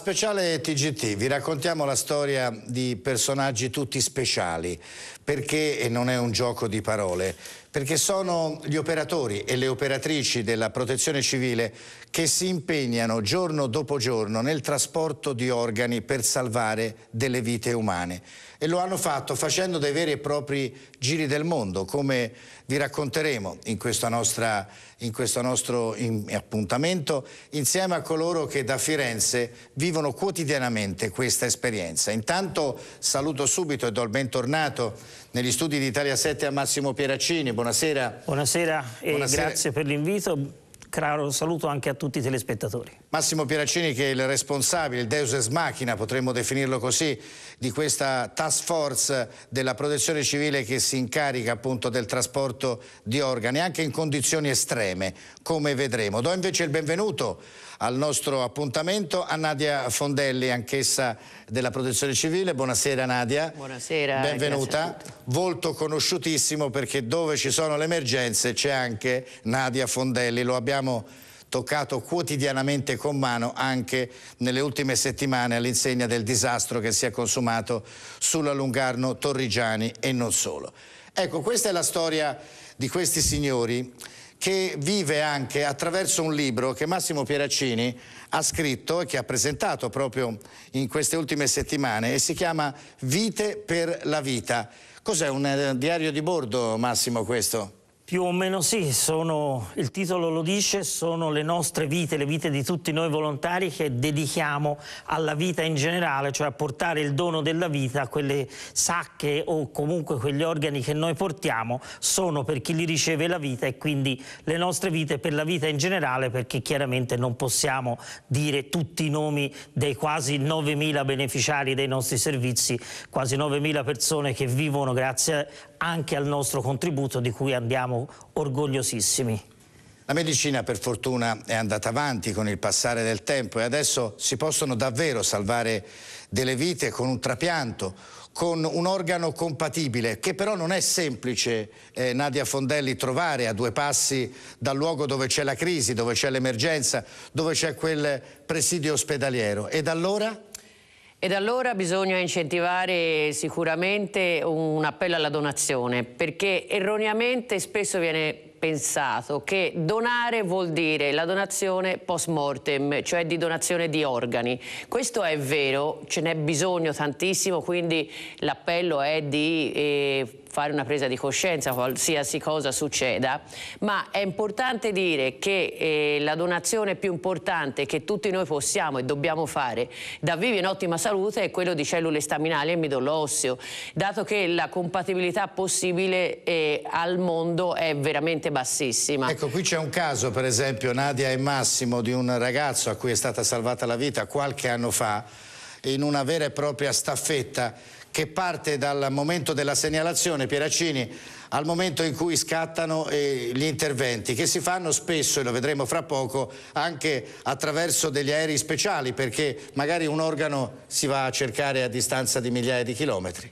speciale TGT vi raccontiamo la storia di personaggi tutti speciali, perché, non è un gioco di parole, perché sono gli operatori e le operatrici della protezione civile che si impegnano giorno dopo giorno nel trasporto di organi per salvare delle vite umane e lo hanno fatto facendo dei veri e propri giri del mondo, come vi racconteremo in, nostra, in questo nostro in, appuntamento, insieme a coloro che da Firenze vivono quotidianamente questa esperienza. Intanto saluto subito e do il bentornato negli studi di Italia 7 a Massimo Pieraccini. Buonasera. Buonasera e Buonasera. grazie per l'invito caro saluto anche a tutti i telespettatori. Massimo Pieraccini che è il responsabile, il deus ex machina, potremmo definirlo così, di questa task force della protezione civile che si incarica appunto del trasporto di organi, anche in condizioni estreme, come vedremo. Do invece il benvenuto al nostro appuntamento a Nadia Fondelli, anch'essa della protezione civile. Buonasera Nadia. Buonasera. Benvenuta. Volto conosciutissimo perché dove ci sono le emergenze c'è anche Nadia Fondelli, lo abbiamo abbiamo toccato quotidianamente con mano anche nelle ultime settimane all'insegna del disastro che si è consumato sulla Lungarno Torrigiani e non solo. Ecco, questa è la storia di questi signori che vive anche attraverso un libro che Massimo Pieraccini ha scritto e che ha presentato proprio in queste ultime settimane e si chiama Vite per la vita. Cos'è un eh, diario di bordo, Massimo, questo? Più o meno sì, sono, il titolo lo dice, sono le nostre vite, le vite di tutti noi volontari che dedichiamo alla vita in generale, cioè a portare il dono della vita a quelle sacche o comunque quegli organi che noi portiamo, sono per chi li riceve la vita e quindi le nostre vite per la vita in generale, perché chiaramente non possiamo dire tutti i nomi dei quasi 9.000 beneficiari dei nostri servizi, quasi 9.000 persone che vivono grazie anche al nostro contributo di cui andiamo orgogliosissimi. La medicina per fortuna è andata avanti con il passare del tempo e adesso si possono davvero salvare delle vite con un trapianto, con un organo compatibile, che però non è semplice, eh, Nadia Fondelli, trovare a due passi dal luogo dove c'è la crisi, dove c'è l'emergenza, dove c'è quel presidio ospedaliero. Ed allora? Ed allora bisogna incentivare sicuramente un appello alla donazione, perché erroneamente spesso viene pensato che donare vuol dire la donazione post mortem, cioè di donazione di organi. Questo è vero, ce n'è bisogno tantissimo, quindi l'appello è di... Eh, fare una presa di coscienza qualsiasi cosa succeda, ma è importante dire che eh, la donazione più importante che tutti noi possiamo e dobbiamo fare da vivi in ottima salute è quello di cellule staminali e midollo osseo, dato che la compatibilità possibile eh, al mondo è veramente anche bassissima. Ecco, qui c'è un caso, per esempio, Nadia e Massimo, di un ragazzo a cui è stata salvata la vita qualche anno fa, in una vera e propria staffetta che parte dal momento della segnalazione, Pieracini, al momento in cui scattano eh, gli interventi, che si fanno spesso, e lo vedremo fra poco, anche attraverso degli aerei speciali, perché magari un organo si va a cercare a distanza di migliaia di chilometri.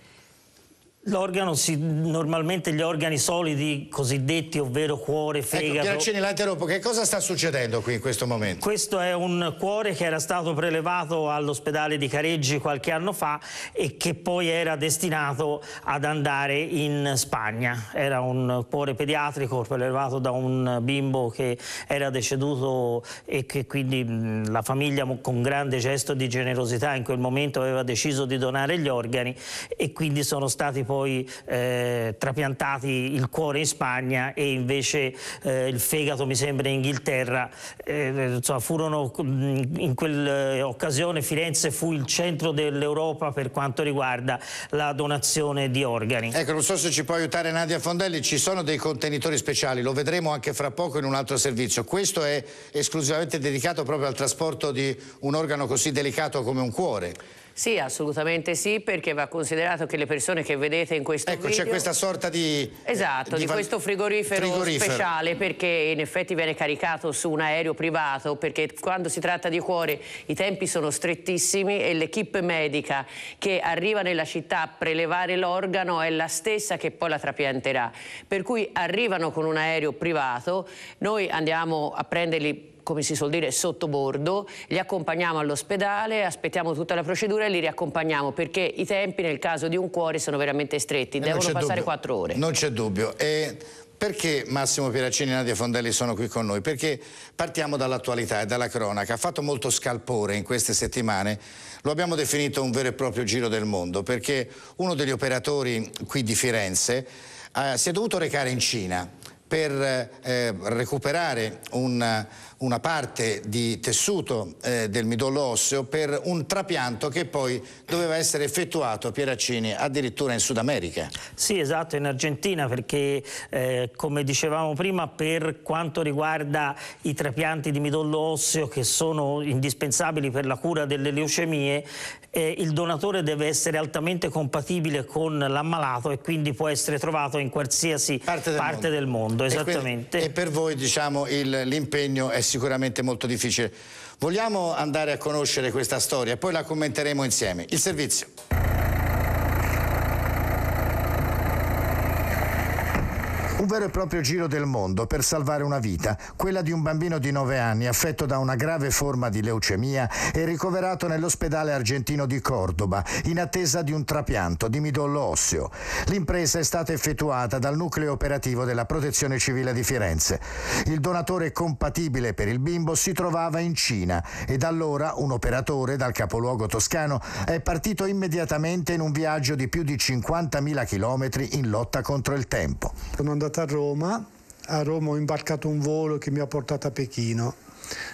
L'organo si, normalmente gli organi solidi cosiddetti, ovvero cuore, ecco, fegato... Ecco, Ghiacini, la interrompo. Che cosa sta succedendo qui in questo momento? Questo è un cuore che era stato prelevato all'ospedale di Careggi qualche anno fa e che poi era destinato ad andare in Spagna. Era un cuore pediatrico prelevato da un bimbo che era deceduto e che quindi mm, la famiglia con grande gesto di generosità in quel momento aveva deciso di donare gli organi e quindi sono stati poi poi eh, trapiantati il cuore in Spagna e invece eh, il fegato mi sembra in Inghilterra. Eh, insomma, furono, mm, in quell'occasione Firenze fu il centro dell'Europa per quanto riguarda la donazione di organi. Ecco, non so se ci può aiutare Nadia Fondelli, ci sono dei contenitori speciali, lo vedremo anche fra poco in un altro servizio. Questo è esclusivamente dedicato proprio al trasporto di un organo così delicato come un cuore. Sì, assolutamente sì, perché va considerato che le persone che vedete in questo ecco, video... c'è questa sorta di... Esatto, di, di questo frigorifero, frigorifero, speciale, perché in effetti viene caricato su un aereo privato, perché quando si tratta di cuore i tempi sono strettissimi e l'equipe medica che arriva nella città a prelevare l'organo è la stessa che poi la trapianterà. Per cui arrivano con un aereo privato, noi andiamo a prenderli come si suol dire, sotto bordo, li accompagniamo all'ospedale, aspettiamo tutta la procedura e li riaccompagniamo perché i tempi nel caso di un cuore sono veramente stretti, devono passare quattro ore. Non c'è dubbio. E perché Massimo Piracini e Nadia Fondelli sono qui con noi? Perché partiamo dall'attualità e dalla cronaca. Ha fatto molto scalpore in queste settimane. Lo abbiamo definito un vero e proprio giro del mondo perché uno degli operatori qui di Firenze eh, si è dovuto recare in Cina per eh, recuperare un una parte di tessuto eh, del midollo osseo per un trapianto che poi doveva essere effettuato, a Pieraccini, addirittura in Sud America. Sì, esatto, in Argentina, perché eh, come dicevamo prima, per quanto riguarda i trapianti di midollo osseo che sono indispensabili per la cura delle leucemie, eh, il donatore deve essere altamente compatibile con l'ammalato e quindi può essere trovato in qualsiasi parte del parte mondo. Del mondo esattamente. E, quindi, e per voi diciamo, l'impegno è sicuramente molto difficile. Vogliamo andare a conoscere questa storia, poi la commenteremo insieme. Il servizio. Un vero e proprio giro del mondo per salvare una vita, quella di un bambino di 9 anni affetto da una grave forma di leucemia e ricoverato nell'ospedale argentino di Cordoba in attesa di un trapianto di midollo osseo. L'impresa è stata effettuata dal nucleo operativo della Protezione Civile di Firenze. Il donatore compatibile per il bimbo si trovava in Cina e da allora un operatore dal capoluogo toscano è partito immediatamente in un viaggio di più di 50.000 km in lotta contro il tempo. Sono entrata a Roma, a Roma ho imbarcato un volo che mi ha portato a Pechino.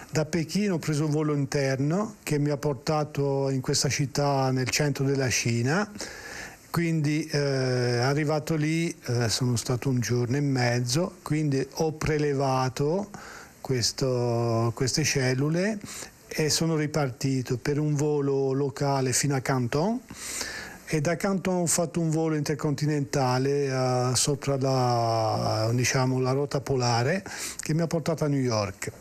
Da Pechino ho preso un volo interno che mi ha portato in questa città nel centro della Cina. Quindi eh, arrivato lì eh, sono stato un giorno e mezzo, quindi ho prelevato questo, queste cellule e sono ripartito per un volo locale fino a Canton e da Canton ho fatto un volo intercontinentale uh, sopra la, diciamo, la rota polare che mi ha portato a New York.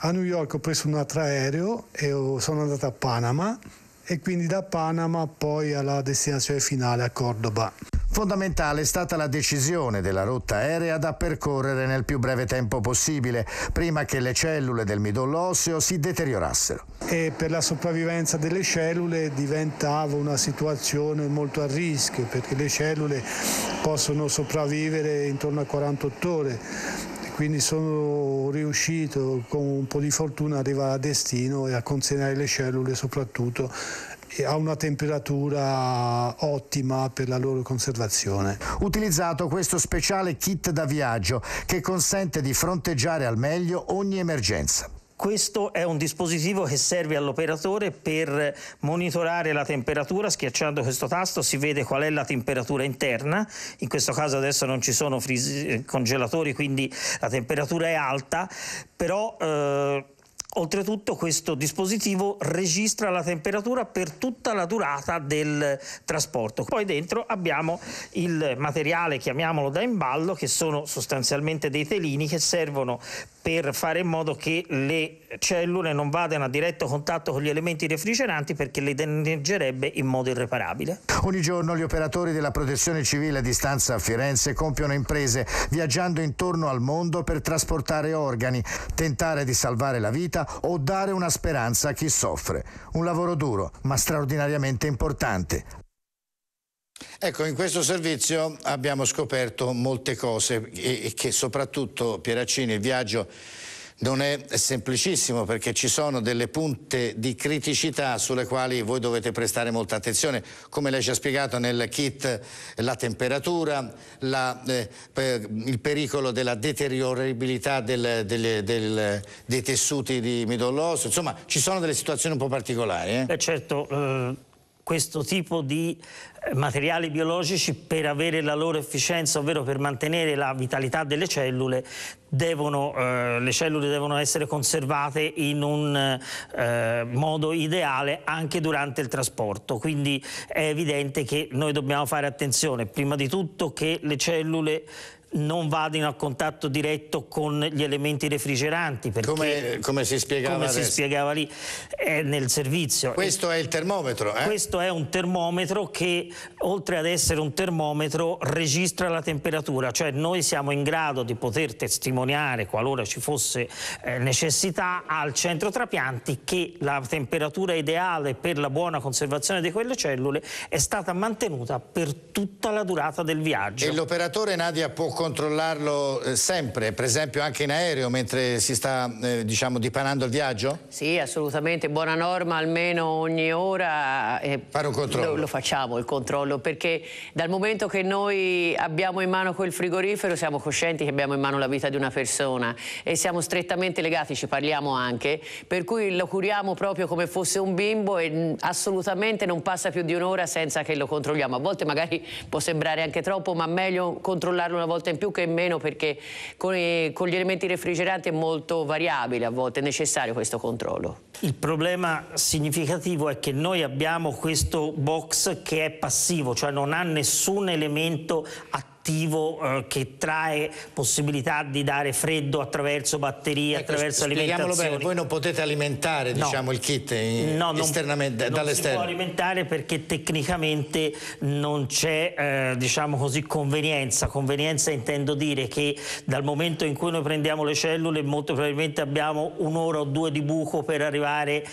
A New York ho preso un altro aereo e ho, sono andato a Panama e quindi da Panama poi alla destinazione finale a Cordoba. Fondamentale è stata la decisione della rotta aerea da percorrere nel più breve tempo possibile, prima che le cellule del midollo osseo si deteriorassero. E per la sopravvivenza delle cellule diventava una situazione molto a rischio, perché le cellule possono sopravvivere intorno a 48 ore quindi sono riuscito con un po' di fortuna ad arrivare a destino e a consegnare le cellule soprattutto a una temperatura ottima per la loro conservazione. Utilizzato questo speciale kit da viaggio che consente di fronteggiare al meglio ogni emergenza. Questo è un dispositivo che serve all'operatore per monitorare la temperatura, schiacciando questo tasto si vede qual è la temperatura interna, in questo caso adesso non ci sono eh, congelatori quindi la temperatura è alta, però... Eh, Oltretutto questo dispositivo registra la temperatura per tutta la durata del trasporto. Poi dentro abbiamo il materiale, chiamiamolo da imballo, che sono sostanzialmente dei telini che servono per fare in modo che le cellule non vadano a diretto contatto con gli elementi refrigeranti perché le danneggerebbe in modo irreparabile. Ogni giorno gli operatori della protezione civile a distanza a Firenze compiono imprese viaggiando intorno al mondo per trasportare organi, tentare di salvare la vita o dare una speranza a chi soffre. Un lavoro duro, ma straordinariamente importante. Ecco, in questo servizio abbiamo scoperto molte cose e, che soprattutto Pieraccini, il viaggio non è semplicissimo perché ci sono delle punte di criticità sulle quali voi dovete prestare molta attenzione. Come lei ci ha spiegato nel kit la temperatura, la, eh, il pericolo della deteriorabilità del, del, del, dei tessuti di midollo osso, insomma ci sono delle situazioni un po' particolari. Eh? Eh certo, eh questo tipo di eh, materiali biologici per avere la loro efficienza, ovvero per mantenere la vitalità delle cellule, devono, eh, le cellule devono essere conservate in un eh, modo ideale anche durante il trasporto. Quindi è evidente che noi dobbiamo fare attenzione prima di tutto che le cellule non vadano a contatto diretto con gli elementi refrigeranti. Come, come, si, spiegava come si spiegava lì, è nel servizio. Questo è il termometro. Eh? Questo è un termometro che, oltre ad essere un termometro, registra la temperatura. Cioè noi siamo in grado di poter testimoniare, qualora ci fosse eh, necessità, al centro trapianti che la temperatura ideale per la buona conservazione di quelle cellule è stata mantenuta per tutta la durata del viaggio. E l'operatore Nadia può controllarlo eh, sempre, per esempio anche in aereo mentre si sta eh, diciamo, dipanando il viaggio? Sì, assolutamente, buona norma, almeno ogni ora eh, lo, lo, facciamo il controllo, perché dal momento che noi abbiamo in mano quel frigorifero siamo coscienti che abbiamo in mano la vita di una persona e siamo strettamente legati, ci parliamo anche, per cui lo curiamo proprio come fosse un bimbo e mm, assolutamente non passa più di un'ora senza che lo controlliamo. A volte magari può sembrare anche troppo, ma meglio controllarlo una volta costa in più che in meno perché con, i, con gli elementi refrigeranti è molto variabile a volte, è necessario questo controllo. Il problema significativo è che noi abbiamo questo box che è passivo, cioè non ha nessun elemento attivo attivo eh, che trae possibilità di dare freddo attraverso batterie, ecco, attraverso alimentazione. bene, voi non potete alimentare no. diciamo, il kit in, eh, no, non, esternamente, non si può alimentare perché tecnicamente non c'è eh, diciamo così, convenienza. Convenienza intendo dire che dal momento in cui noi prendiamo le cellule molto probabilmente abbiamo un'ora o due di buco per arrivare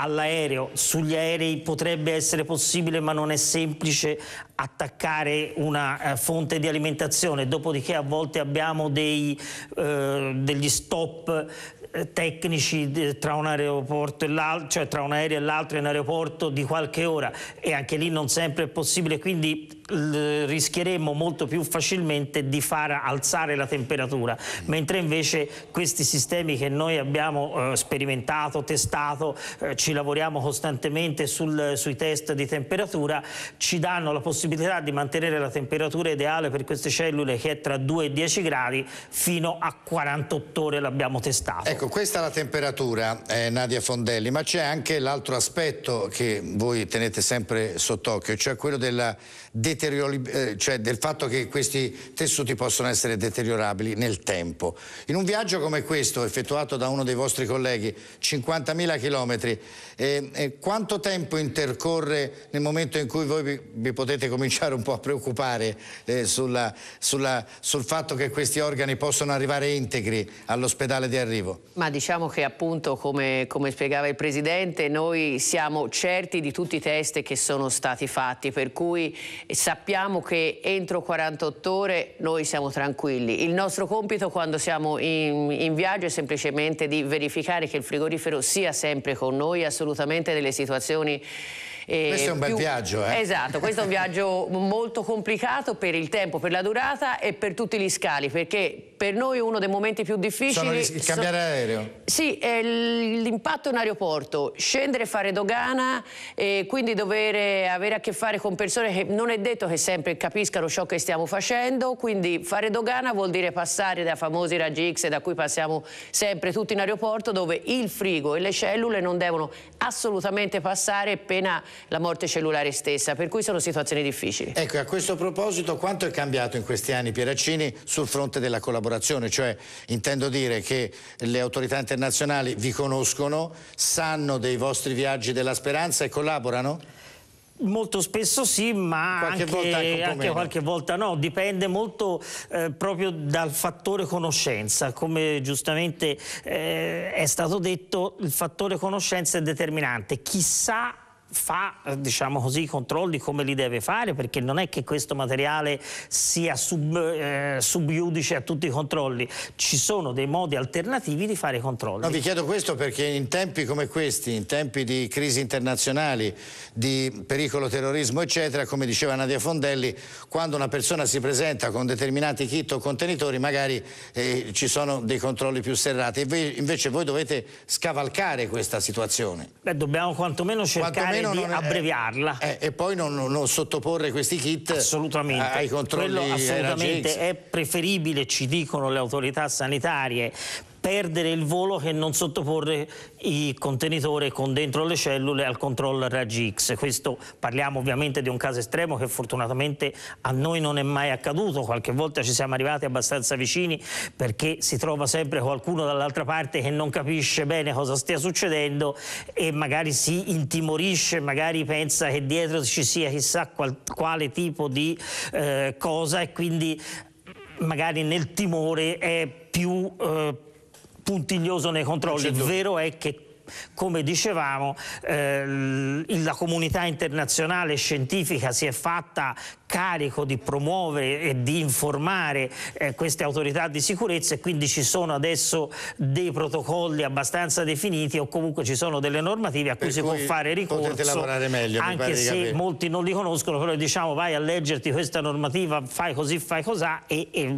all'aereo. Sugli aerei potrebbe essere possibile, ma non è semplice attaccare una eh, fonte di alimentazione, dopodiché a volte abbiamo dei, eh, degli stop eh, tecnici tra un aeroporto e l'altro, cioè tra un aereo e l'altro in aeroporto di qualche ora e anche lì non sempre è possibile, quindi rischieremmo molto più facilmente di far alzare la temperatura, mentre invece questi sistemi che noi abbiamo eh, sperimentato, testato, eh, ci lavoriamo costantemente sul, sui test di temperatura, ci danno la possibilità di mantenere la temperatura ideale per queste cellule che è tra 2 e 10 gradi fino a 48 ore l'abbiamo testato. Ecco, questa è la temperatura, eh, Nadia Fondelli, ma c'è anche l'altro aspetto che voi tenete sempre sott'occhio, cioè quello della determinazione eh, cioè del fatto che questi tessuti possono essere deteriorabili nel tempo. In un viaggio come questo, effettuato da uno dei vostri colleghi, 50.000 km, eh, eh, quanto tempo intercorre nel momento in cui voi vi, vi potete cominciare un po' a preoccupare eh, sulla, sulla, sul fatto che questi organi possono arrivare integri all'ospedale di arrivo? Ma diciamo che appunto, come, come spiegava il Presidente, noi siamo certi di tutti i test che sono stati fatti, per cui eh, sappiamo che entro 48 ore noi siamo tranquilli. Il nostro compito quando siamo in, in viaggio è semplicemente di verificare che il frigorifero sia sempre con noi, assolutamente nelle situazioni eh, questo è un bel più... viaggio, eh? Esatto, questo è un viaggio molto complicato per il tempo, per la durata e per tutti gli scali, perché per noi uno dei momenti più difficili... Sono il cambiare sono... aereo? Sì, l'impatto in aeroporto, scendere e fare dogana, e quindi dover avere a che fare con persone che non è detto che sempre capiscano ciò che stiamo facendo, quindi fare dogana vuol dire passare da famosi raggi X da cui passiamo sempre tutti in aeroporto, dove il frigo e le cellule non devono assolutamente passare appena la morte cellulare stessa, per cui sono situazioni difficili. Ecco, a questo proposito quanto è cambiato in questi anni Pieraccini sul fronte della collaborazione? Cioè intendo dire che le autorità internazionali vi conoscono, sanno dei vostri viaggi della speranza e collaborano? Molto spesso sì, ma qualche anche, volta anche, anche qualche volta no, dipende molto eh, proprio dal fattore conoscenza, come giustamente eh, è stato detto il fattore conoscenza è determinante, chi sa fa diciamo così, i controlli come li deve fare perché non è che questo materiale sia sub, eh, subiudice a tutti i controlli ci sono dei modi alternativi di fare i controlli no, vi chiedo questo perché in tempi come questi in tempi di crisi internazionali di pericolo terrorismo eccetera come diceva Nadia Fondelli quando una persona si presenta con determinati kit o contenitori magari eh, ci sono dei controlli più serrati invece voi dovete scavalcare questa situazione Beh, dobbiamo quantomeno cercare quantomeno almeno non, abbreviarla. Eh, e poi non, non, sottoporre questi kit assolutamente. ai controlli Quello assolutamente è preferibile, ci dicono le autorità sanitarie, perdere il volo che non sottoporre i contenitori con dentro le cellule al controllo a raggi X. Questo parliamo ovviamente di un caso estremo che fortunatamente a noi non è mai accaduto, qualche volta ci siamo arrivati abbastanza vicini perché si trova sempre qualcuno dall'altra parte che non capisce bene cosa stia succedendo e magari si intimorisce, magari pensa che dietro ci sia chissà qual, quale tipo di eh, cosa e quindi magari nel timore è più... Eh, puntiglioso nei controlli. Il Vero è che come dicevamo, eh, la comunità internazionale scientifica si è fatta carico di promuovere e di informare eh, queste autorità di sicurezza e quindi ci sono adesso dei protocolli abbastanza definiti o comunque ci sono delle normative a cui per si cui può fare ricorso meglio, anche se molti non li conoscono però diciamo vai a leggerti questa normativa fai così fai cos'ha e, e,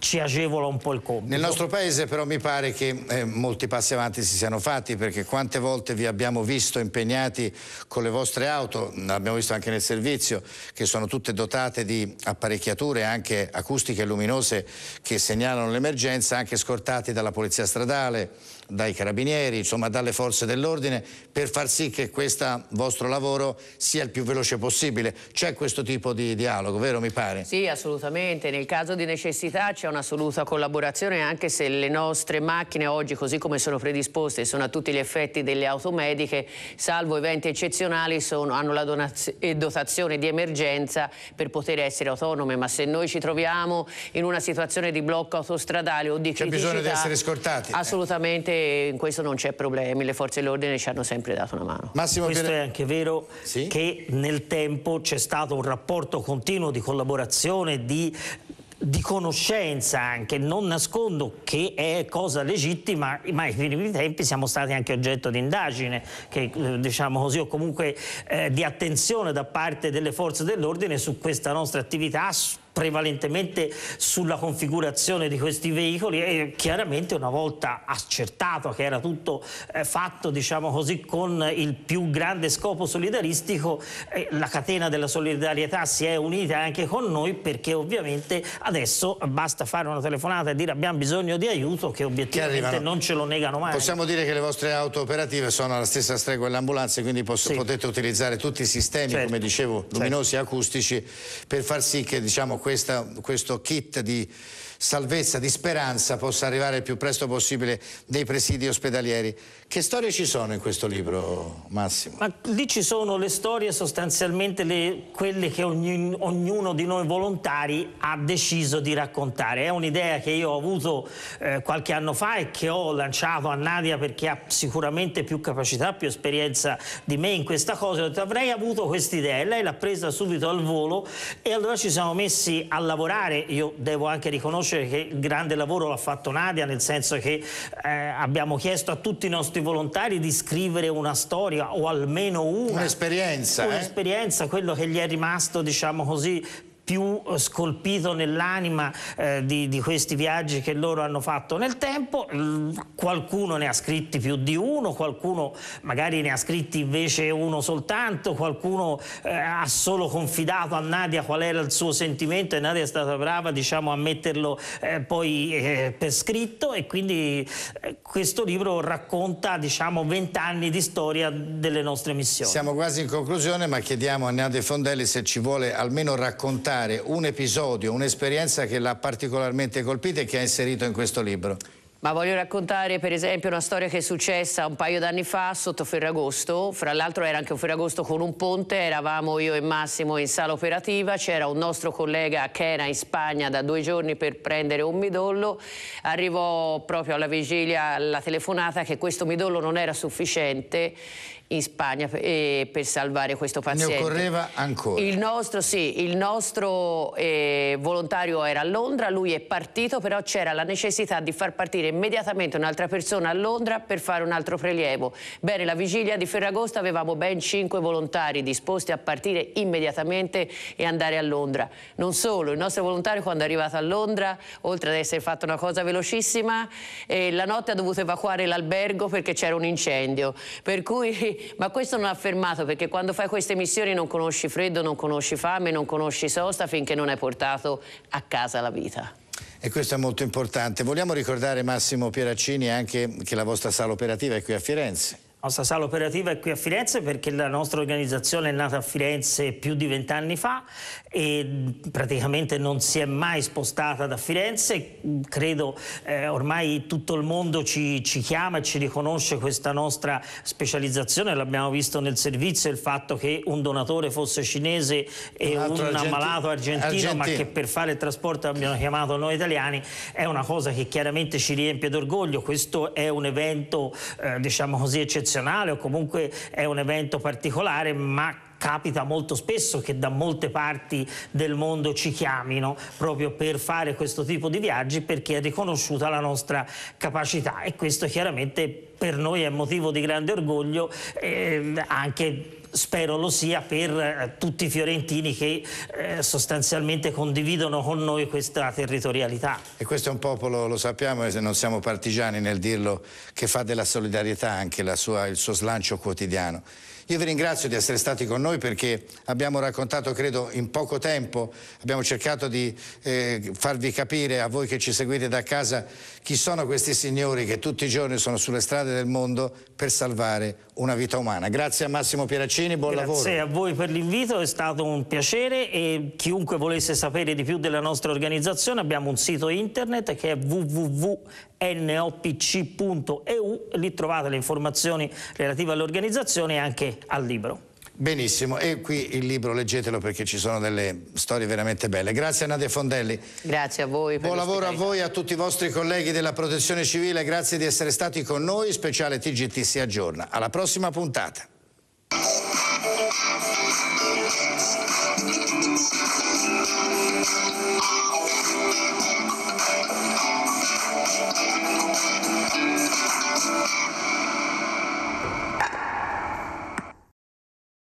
ci agevola un po' il compito. Nel nostro paese però mi pare che eh, molti passi avanti si siano fatti perché perché quante volte vi abbiamo visto impegnati con le vostre auto, l'abbiamo visto anche nel servizio, che sono tutte dotate di apparecchiature anche acustiche e luminose che segnalano l'emergenza, anche scortati dalla polizia stradale, dai carabinieri, insomma dalle forze dell'ordine, per far sì che questo vostro lavoro sia il più veloce possibile. C'è questo tipo di dialogo, vero mi pare? Sì, assolutamente. Nel caso di necessità c'è un'assoluta collaborazione, anche se le nostre macchine oggi, così come sono predisposte, sono a tutti gli effetti delle automediche, salvo eventi eccezionali, sono, hanno la eh, dotazione di emergenza per poter essere autonome. Ma se noi ci troviamo in una situazione di blocco autostradale o di criticità... C'è bisogno di essere scortati. Assolutamente in questo non c'è problemi, le forze dell'ordine ci hanno sempre dato una mano. Massimo questo Pier... è anche vero sì? che nel tempo c'è stato un rapporto continuo di collaborazione, di di conoscenza anche, non nascondo che è cosa legittima, ma ai primi tempi siamo stati anche oggetto di indagine, che, eh, diciamo così, o comunque eh, di attenzione da parte delle forze dell'ordine su questa nostra attività prevalentemente sulla configurazione di questi veicoli e chiaramente una volta accertato che era tutto eh, fatto diciamo così con il più grande scopo solidaristico eh, la catena della solidarietà si è unita anche con noi perché ovviamente adesso basta fare una telefonata e dire abbiamo bisogno di aiuto che obiettivamente non ce lo negano mai. Possiamo dire che le vostre auto operative sono alla stessa stregua delle ambulanze quindi posso, sì. potete utilizzare tutti i sistemi certo. come dicevo certo. luminosi e certo. acustici per far sì che diciamo questa, questo kit di salvezza, di speranza possa arrivare il più presto possibile dei presidi ospedalieri. Che storie ci sono in questo libro, Massimo? Ma lì ci sono le storie sostanzialmente le, quelle che ogni, ognuno di noi volontari ha deciso di raccontare. È un'idea che io ho avuto eh, qualche anno fa e che ho lanciato a Nadia perché ha sicuramente più capacità, più esperienza di me in questa cosa. Ho detto avrei avuto quest'idea e lei l'ha presa subito al volo e allora ci siamo messi a lavorare. Io devo anche riconoscere voce che il grande lavoro l'ha fatto Nadia, nel senso che eh, abbiamo chiesto a tutti i nostri volontari di scrivere una storia o almeno una. Un'esperienza. Eh. Un'esperienza, eh? quello che gli è rimasto, diciamo così, più eh, scolpito nell'anima eh, di, di, questi viaggi che loro hanno fatto nel tempo, qualcuno ne ha scritti più di uno, qualcuno magari ne ha scritti invece uno soltanto, qualcuno eh, ha solo confidato a Nadia qual era il suo sentimento e Nadia è stata brava diciamo, a metterlo eh, poi eh, per scritto e quindi eh, questo libro racconta diciamo vent'anni di storia delle nostre missioni. Siamo quasi in conclusione ma chiediamo a Nadia Fondelli se ci vuole almeno raccontare raccontare un episodio, un'esperienza che l'ha particolarmente colpita e che ha inserito in questo libro? Ma voglio raccontare per esempio una storia che è successa un paio d'anni fa sotto Ferragosto, fra l'altro era anche un Ferragosto con un ponte, eravamo io e Massimo in sala operativa, c'era un nostro collega che era in Spagna da due giorni per prendere un midollo, arrivò proprio alla vigilia la telefonata che questo midollo non era sufficiente in Spagna eh, per salvare questo paziente. Ne occorreva ancora. Il nostro, sì, il nostro eh, volontario era a Londra, lui è partito, però c'era la necessità di far partire immediatamente un'altra persona a Londra per fare un altro prelievo. Bene, la vigilia di Ferragosto avevamo ben cinque volontari disposti a partire immediatamente e andare a Londra. Non solo, il nostro volontario quando è arrivato a Londra, oltre ad essere fatto una cosa velocissima, eh, la notte ha dovuto evacuare l'albergo perché c'era un incendio. Per cui ma questo non ha fermato perché quando fai queste missioni non conosci freddo, non conosci fame, non conosci sosta finché non hai portato a casa la vita. E questo è molto importante. Vogliamo ricordare Massimo Pieraccini anche che la vostra sala operativa è qui a Firenze. La nostra sala operativa è qui a Firenze perché la nostra organizzazione è nata a Firenze più di vent'anni fa e praticamente non si è mai spostata da Firenze. Credo eh, ormai tutto il mondo ci, ci, chiama e ci riconosce questa nostra specializzazione. L'abbiamo visto nel servizio il fatto che un donatore fosse cinese e un, un ammalato argentino, argentino, ma che per fare il trasporto abbiano chiamato noi italiani, è una cosa che chiaramente ci riempie d'orgoglio. Questo è un evento, eh, diciamo così, eccezionale eccezionale o comunque è un evento particolare, ma capita molto spesso che da molte parti del mondo ci chiamino proprio per fare questo tipo di viaggi perché è riconosciuta la nostra capacità e questo chiaramente per noi è motivo di grande orgoglio eh, anche spero lo sia per eh, tutti i fiorentini che eh, sostanzialmente condividono con noi questa territorialità. E questo è un popolo, lo sappiamo, e non siamo partigiani nel dirlo, che fa della solidarietà anche sua, il suo slancio quotidiano. Io vi ringrazio di essere stati con noi perché abbiamo raccontato, credo, in poco tempo, abbiamo cercato di eh, farvi capire a voi che ci seguite da casa chi sono questi signori che tutti i giorni sono sulle strade del mondo per salvare una vita umana. Grazie a Massimo Pieraccini, buon Grazie lavoro. Grazie a voi per l'invito, è stato un piacere e chiunque volesse sapere di più della nostra organizzazione abbiamo un sito internet che è www.nopc.eu, lì trovate le informazioni relative all'organizzazione e anche al libro. Benissimo, e qui il libro leggetelo perché ci sono delle storie veramente belle. Grazie a Nadia Fondelli. Grazie a voi. Buon lavoro a voi e a tutti i vostri colleghi della Protezione Civile, grazie di essere stati con noi. Speciale TGT si aggiorna. Alla prossima puntata.